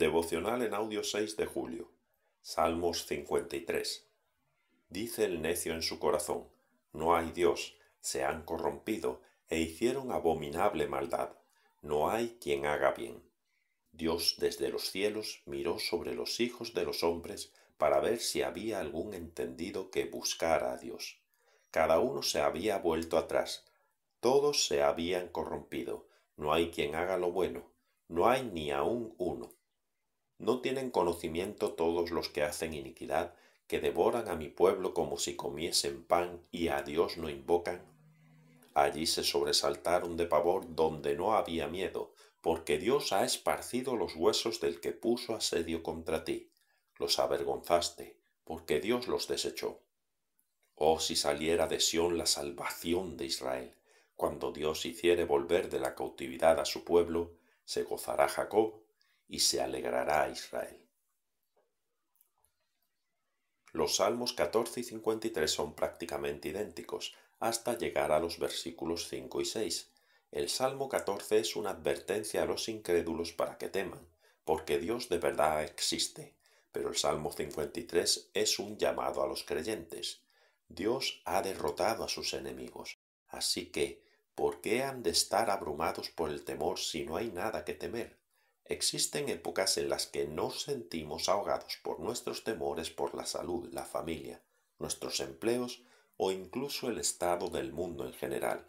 Devocional en audio 6 de julio. Salmos 53. Dice el necio en su corazón, no hay Dios, se han corrompido e hicieron abominable maldad, no hay quien haga bien. Dios desde los cielos miró sobre los hijos de los hombres para ver si había algún entendido que buscara a Dios. Cada uno se había vuelto atrás, todos se habían corrompido, no hay quien haga lo bueno, no hay ni aun uno. ¿No tienen conocimiento todos los que hacen iniquidad, que devoran a mi pueblo como si comiesen pan y a Dios no invocan? Allí se sobresaltaron de pavor donde no había miedo, porque Dios ha esparcido los huesos del que puso asedio contra ti. Los avergonzaste, porque Dios los desechó. Oh, si saliera de Sión la salvación de Israel, cuando Dios hiciere volver de la cautividad a su pueblo, se gozará Jacob y se alegrará Israel. Los salmos 14 y 53 son prácticamente idénticos, hasta llegar a los versículos 5 y 6. El salmo 14 es una advertencia a los incrédulos para que teman, porque Dios de verdad existe, pero el salmo 53 es un llamado a los creyentes. Dios ha derrotado a sus enemigos, así que, ¿por qué han de estar abrumados por el temor si no hay nada que temer? Existen épocas en las que nos sentimos ahogados por nuestros temores por la salud, la familia, nuestros empleos o incluso el estado del mundo en general.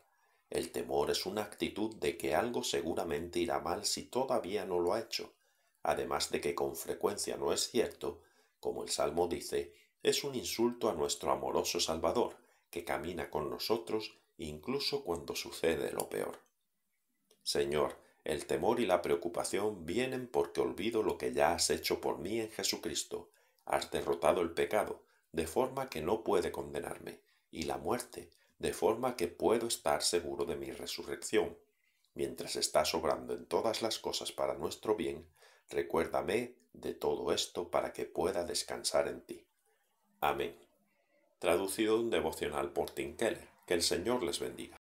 El temor es una actitud de que algo seguramente irá mal si todavía no lo ha hecho, además de que con frecuencia no es cierto, como el Salmo dice, es un insulto a nuestro amoroso Salvador, que camina con nosotros incluso cuando sucede lo peor. Señor, el temor y la preocupación vienen porque olvido lo que ya has hecho por mí en Jesucristo. Has derrotado el pecado, de forma que no puede condenarme, y la muerte, de forma que puedo estar seguro de mi resurrección. Mientras estás obrando en todas las cosas para nuestro bien, recuérdame de todo esto para que pueda descansar en ti. Amén. Traducido un devocional por Tim Que el Señor les bendiga.